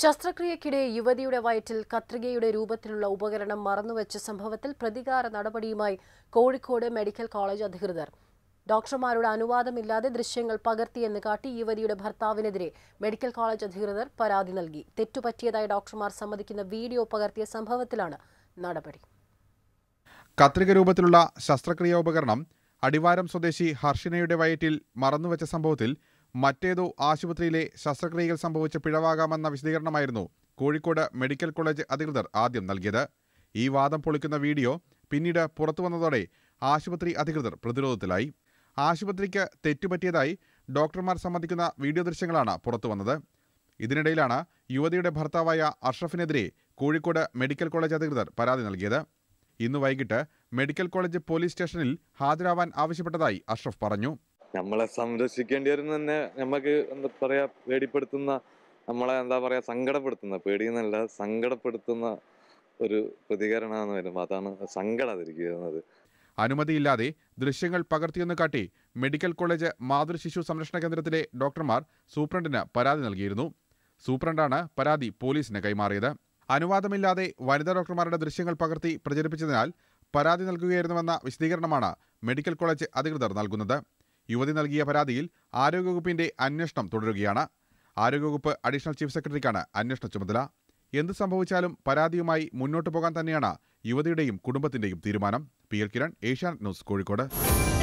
ശസ്ത്രക്രിയക്കിടെ യുവതിയുടെ വയറ്റിൽ കത്രികയുടെ രൂപത്തിലുള്ള ഉപകരണം മറന്നുവെച്ച സംഭവത്തിൽ പ്രതികാര നടപടിയുമായി കോഴിക്കോട് മെഡിക്കൽ കോളേജ് അധികൃതർ ഡോക്ടർമാരുടെ അനുവാദമില്ലാതെ ദൃശ്യങ്ങൾ പകർത്തിയെന്ന് കാട്ടി യുവതിയുടെ ഭർത്താവിനെതിരെ മെഡിക്കൽ കോളേജ് അധികൃതർ പരാതി നൽകി തെറ്റുപറ്റിയതായി ഡോക്ടർമാർ സമ്മതിക്കുന്ന വീഡിയോ പകർത്തിയ സംഭവത്തിലാണ് നടപടി കത്രിക രൂപത്തിലുള്ള ശസ്ത്രക്രിയാ ഉപകരണം അടിവാരം സ്വദേശി ഹർഷിനയുടെ വയറ്റിൽ മറന്നുവെച്ച സംഭവത്തിൽ മറ്റേതോ ആശുപത്രിയിലെ ശസ്ത്രക്രിയയിൽ സംഭവിച്ച പിഴവാകാമെന്ന വിശദീകരണമായിരുന്നു കോഴിക്കോട് മെഡിക്കൽ കോളേജ് അധികൃതർ ആദ്യം നൽകിയത് ഈ വാദം പൊളിക്കുന്ന വീഡിയോ പിന്നീട് പുറത്തുവന്നതോടെ ആശുപത്രി അധികൃതർ പ്രതിരോധത്തിലായി ആശുപത്രിക്ക് തെറ്റുപറ്റിയതായി ഡോക്ടർമാർ സമ്മതിക്കുന്ന വീഡിയോ ദൃശ്യങ്ങളാണ് പുറത്തുവന്നത് ഇതിനിടയിലാണ് യുവതിയുടെ ഭർത്താവായ അഷ്റഫിനെതിരെ കോഴിക്കോട് മെഡിക്കൽ കോളേജ് അധികൃതർ പരാതി നൽകിയത് ഇന്ന് വൈകിട്ട് മെഡിക്കൽ കോളേജ് പോലീസ് സ്റ്റേഷനിൽ ഹാജരാവാൻ ആവശ്യപ്പെട്ടതായി അഷ്റഫ് പറഞ്ഞു നമ്മളെ സംരക്ഷിക്കേണ്ടി വരുന്ന തന്നെ നമുക്ക് എന്താ പറയാ പേടിപ്പെടുത്തുന്ന നമ്മളെ എന്താ പറയാ സങ്കടപ്പെടുത്തുന്ന പേടിയെന്നല്ല സങ്കടപ്പെടുത്തുന്ന ഒരു പ്രതികരണമാണ് വരുമ്പോൾ അതാണ് സങ്കടം അതിരിക്കുന്നത് അനുമതിയില്ലാതെ ദൃശ്യങ്ങൾ പകർത്തിയെന്ന് കാട്ടി മെഡിക്കൽ കോളേജ് മാതൃശിശു സംരക്ഷണ കേന്ദ്രത്തിലെ ഡോക്ടർമാർ സൂപ്രണ്ടിന് പരാതി നൽകിയിരുന്നു സൂപ്രണ്ടാണ് പരാതി പോലീസിന് കൈമാറിയത് അനുവാദമില്ലാതെ വനിതാ ഡോക്ടർമാരുടെ ദൃശ്യങ്ങൾ പകർത്തി പ്രചരിപ്പിച്ചതിനാൽ പരാതി നൽകുകയായിരുന്നുവെന്ന വിശദീകരണമാണ് മെഡിക്കൽ കോളേജ് അധികൃതർ നൽകുന്നത് യുവതി നൽകിയ പരാതിയിൽ ആരോഗ്യവകുപ്പിന്റെ അന്വേഷണം തുടരുകയാണ് ആരോഗ്യവകുപ്പ് അഡീഷണൽ ചീഫ് സെക്രട്ടറിക്കാണ് അന്വേഷണ ചുമതല എന്ത് സംഭവിച്ചാലും പരാതിയുമായി മുന്നോട്ടു പോകാൻ തന്നെയാണ് യുവതിയുടെയും കുടുംബത്തിന്റെയും തീരുമാനം P L Kiran Asianet news Kozhikode